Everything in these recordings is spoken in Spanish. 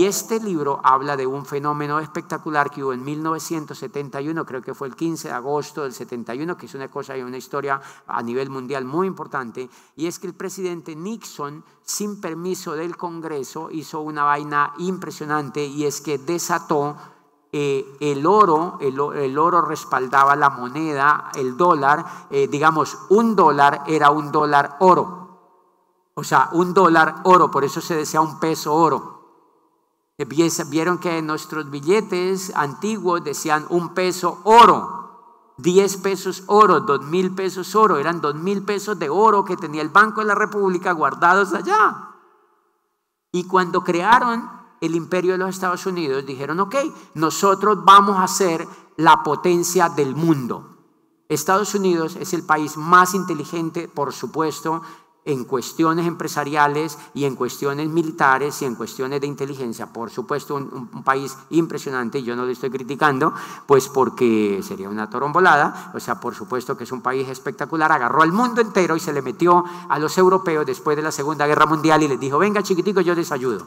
Y este libro habla de un fenómeno espectacular que hubo en 1971, creo que fue el 15 de agosto del 71, que es una cosa y una historia a nivel mundial muy importante, y es que el presidente Nixon, sin permiso del Congreso, hizo una vaina impresionante y es que desató eh, el oro, el, oro respaldaba la moneda, el dólar, eh, digamos, un dólar era un dólar oro. O sea, un dólar oro, por eso se decía un peso oro. Vieron que nuestros billetes antiguos decían un peso oro. diez pesos oro, dos mil pesos oro, eran dos mil pesos de oro que tenía el Banco de la República guardados allá. Y cuando crearon el imperio de los Estados Unidos, dijeron, ok, nosotros vamos a ser la potencia del mundo. Estados Unidos es el país más inteligente, por supuesto, en cuestiones empresariales y en cuestiones militares y en cuestiones de inteligencia. Por supuesto, un, país impresionante, yo no lo estoy criticando, pues porque sería una torombolada, o sea, por supuesto que es un país espectacular, agarró al mundo entero y se le metió a los europeos después de la Segunda Guerra Mundial y les dijo, venga chiquitico, yo les ayudo.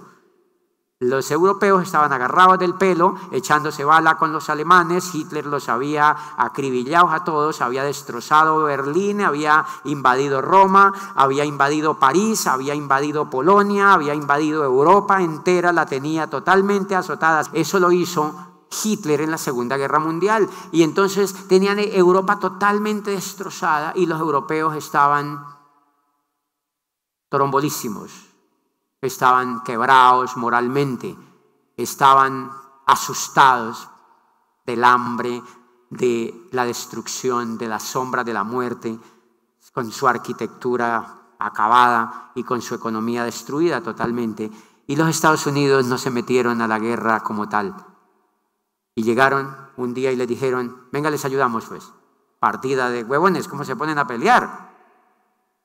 Los europeos estaban agarrados del pelo, echándose bala con los alemanes. Hitler los había acribillado a todos, había destrozado Berlín, había invadido Roma, había invadido París, había invadido Polonia, había invadido Europa entera, la tenía totalmente azotada. Eso lo hizo Hitler en la Segunda Guerra Mundial. Y entonces tenían Europa totalmente destrozada y los europeos estaban trombolísimos estaban quebrados moralmente, estaban asustados del hambre, de la destrucción, de la sombra de la muerte, con su arquitectura acabada y con su economía destruida totalmente. Y los Estados Unidos no se metieron a la guerra como tal. Y llegaron un día y le dijeron, venga, les ayudamos pues. Partida de huevones, ¿cómo se ponen a pelear?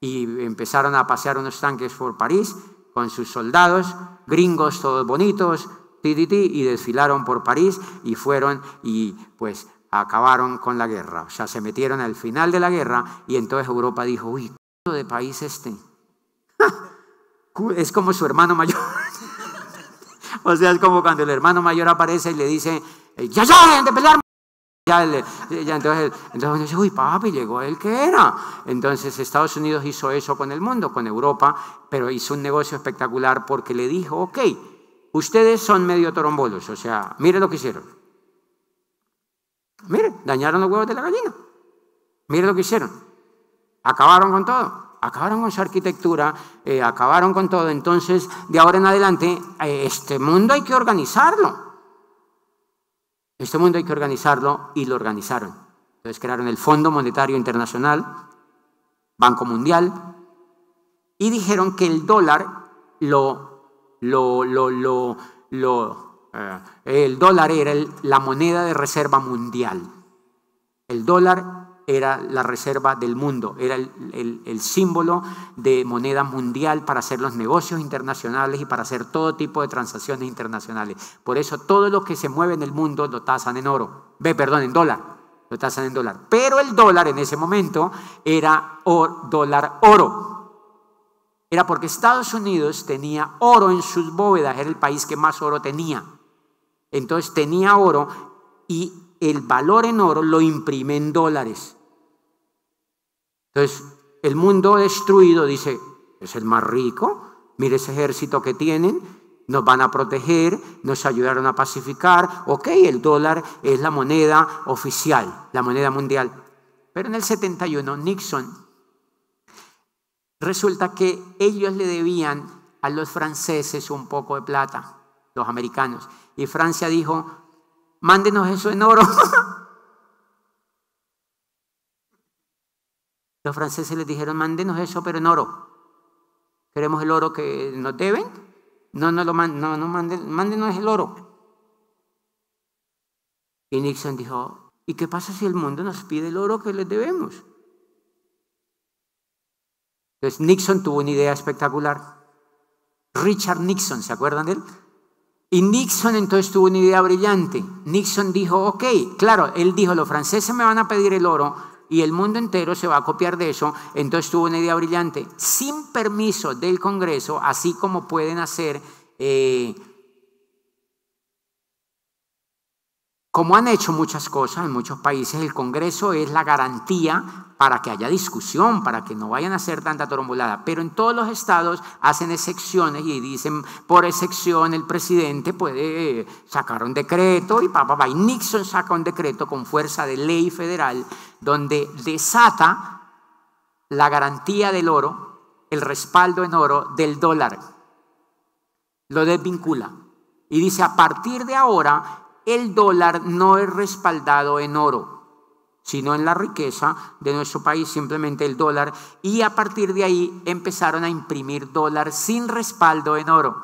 Y empezaron a pasear unos tanques por París con sus soldados, gringos todos bonitos, y desfilaron por París y fueron y pues acabaron con la guerra. O sea, se metieron al final de la guerra y entonces Europa dijo, uy, ¿cuánto de país este? es como su hermano mayor. o sea, es como cuando el hermano mayor aparece y le dice, eh, ya, ya, de pelear entonces, entonces dice, uy, papi, llegó el que era. Entonces Estados Unidos hizo eso con el mundo, con Europa, pero hizo un negocio espectacular porque le dijo, ok, ustedes son medio torombolos, o sea, mire lo que hicieron. Mire, dañaron los huevos de la gallina. Mire lo que hicieron. Acabaron con todo. Acabaron con su arquitectura, eh, acabaron con todo. Entonces, de ahora en adelante, eh, este mundo hay que organizarlo. Este mundo hay que organizarlo y lo organizaron. Entonces crearon el Fondo Monetario Internacional, Banco Mundial, y dijeron que el dólar lo, lo, lo, lo, lo eh, el dólar era la moneda de reserva mundial. El dólar era la reserva del mundo, era el, símbolo de moneda mundial para hacer los negocios internacionales y para hacer todo tipo de transacciones internacionales. Por eso todo lo que se mueve en el mundo lo tasan en oro, ve, perdón, en dólar, en dólar. Pero el dólar en ese momento era dólar oro. Era porque Estados Unidos tenía oro en sus bóvedas, era el país que más oro tenía. Entonces tenía oro y el valor en oro lo imprime en dólares. Entonces, el mundo destruido dice, es el más rico, mire ese ejército que tienen, nos van a proteger, nos ayudaron a pacificar, ok, el dólar es la moneda oficial, la moneda mundial. Pero en el 71, Nixon, resulta que ellos le debían a los franceses un poco de plata, los americanos, y Francia dijo, mándenos eso en oro. Los franceses les dijeron, mándenos eso, pero en oro. Queremos el oro que nos deben. No, no, lo manden, no, no manden, mándenos el oro. Y Nixon dijo, ¿y qué pasa si el mundo nos pide el oro que les debemos? Entonces Nixon tuvo una idea espectacular. Richard Nixon, ¿se acuerdan de él? Y Nixon entonces tuvo una idea brillante. Nixon dijo, ok, claro, él dijo, los franceses me van a pedir el oro, y el mundo entero se va a copiar de eso. Entonces tuvo una idea brillante. Sin permiso del Congreso, así como pueden hacer eh, Como han hecho muchas cosas en muchos países, el Congreso es la garantía para que haya discusión, para que no vayan a hacer tanta trombulada. Pero en todos los estados hacen excepciones y dicen, por excepción, el presidente puede eh, sacar un decreto y papá, y Nixon saca un decreto con fuerza de ley federal donde desata la garantía del oro, el respaldo en oro del dólar. Lo desvincula. Y dice, a partir de ahora, el dólar no es respaldado en oro, sino en la riqueza de nuestro país, simplemente el dólar. Y a partir de ahí empezaron a imprimir dólar sin respaldo en oro.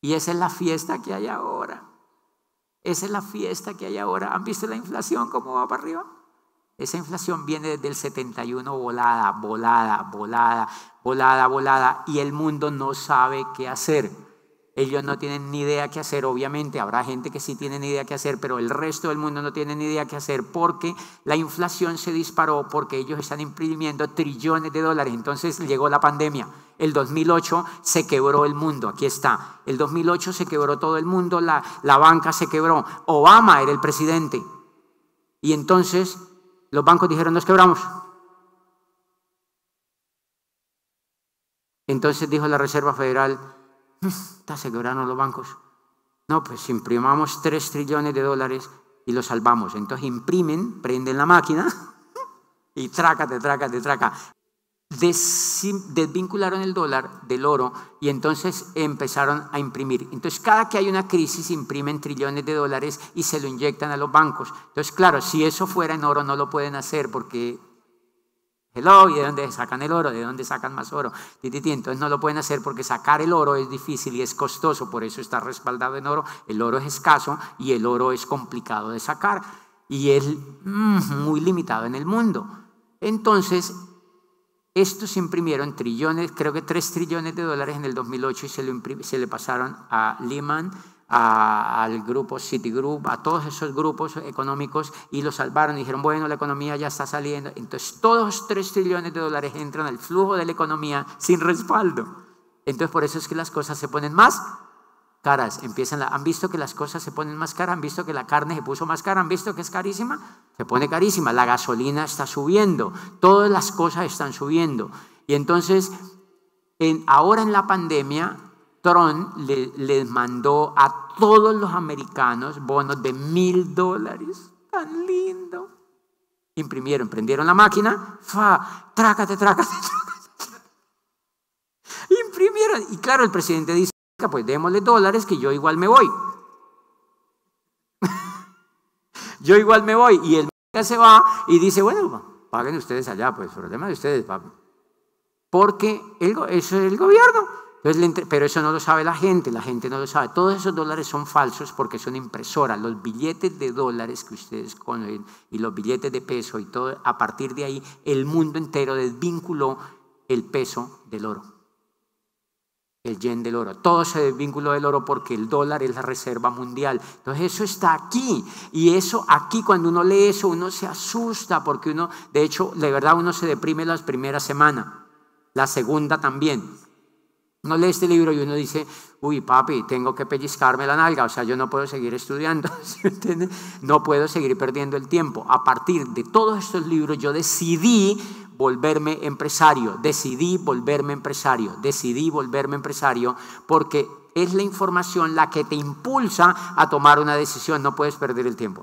Y esa es la fiesta que hay ahora. Esa es la fiesta que hay ahora. ¿Han visto la inflación cómo va para arriba? Esa inflación viene desde el 71 volada, volada, volada, volada, volada, y el mundo no sabe qué hacer. Ellos no tienen ni idea qué hacer, obviamente, habrá gente que sí tiene ni idea qué hacer, pero el resto del mundo no tiene ni idea qué hacer porque la inflación se disparó, porque ellos están imprimiendo trillones de dólares. Entonces llegó la pandemia. El 2008 se quebró el mundo, aquí está. El 2008 se quebró todo el mundo, la, la banca se quebró. Obama era el presidente. Y entonces los bancos dijeron, nos quebramos. Entonces dijo la Reserva Federal, ¿Estás se los bancos. No, pues imprimamos 3 trillones de dólares y lo salvamos. Entonces imprimen, prenden la máquina y traca, trácate, traca. Desvincularon el dólar del oro y entonces empezaron a imprimir. Entonces cada que hay una crisis imprimen trillones de dólares y se lo inyectan a los bancos. Entonces claro, si eso fuera en oro no lo pueden hacer porque Hello, ¿y de dónde sacan el oro? ¿De dónde sacan más oro? Entonces no lo pueden hacer porque sacar el oro es difícil y es costoso, por eso está respaldado en oro. El oro es escaso y el oro es complicado de sacar y es mm, muy limitado en el mundo. Entonces, estos imprimieron trillones, creo que tres trillones de dólares en el 2008 y se, se le pasaron a Lehman al grupo Citigroup, a todos esos grupos económicos y lo salvaron. Y dijeron, bueno, la economía ya está saliendo. Entonces todos los trillones de dólares entran al flujo de la economía sin respaldo. Entonces por eso es que las cosas se ponen más caras. Empiezan ¿Han visto que las cosas se ponen más caras? ¿Han visto que la carne se puso más cara? ¿Han visto que es carísima? Se pone carísima. La gasolina está subiendo. Todas las cosas están subiendo. Y entonces, en, ahora en la pandemia, les mandó a todos los americanos bonos de mil dólares. Tan lindo. Imprimieron, prendieron la máquina, fa, trácate, trácate, Imprimieron. Y claro, el presidente dice, pues démosle dólares que yo igual me voy. yo igual me voy. Y el se va y dice, bueno, paguen ustedes allá, pues, problema de ustedes, Porque eso es el gobierno pero eso no lo sabe la gente, la gente no lo sabe. Todos esos dólares son falsos porque son impresoras. Los billetes de dólares que ustedes conocen y los billetes de peso y todo, a partir de ahí el mundo entero desvinculó el peso del oro, el yen del oro. Todo se desvinculó del oro porque el dólar es la reserva mundial. Entonces eso está aquí. Y eso aquí, cuando uno lee eso, uno se asusta porque uno, de hecho, de verdad uno se deprime las primeras semanas, la segunda también uno lee este libro y uno dice, uy, papi, tengo que pellizcarme la nalga, o sea, yo no puedo seguir estudiando, No puedo seguir perdiendo el tiempo. A partir de todos estos libros yo decidí volverme empresario, decidí volverme empresario, decidí volverme empresario, porque es la información la que te impulsa a tomar una decisión, no puedes perder el tiempo.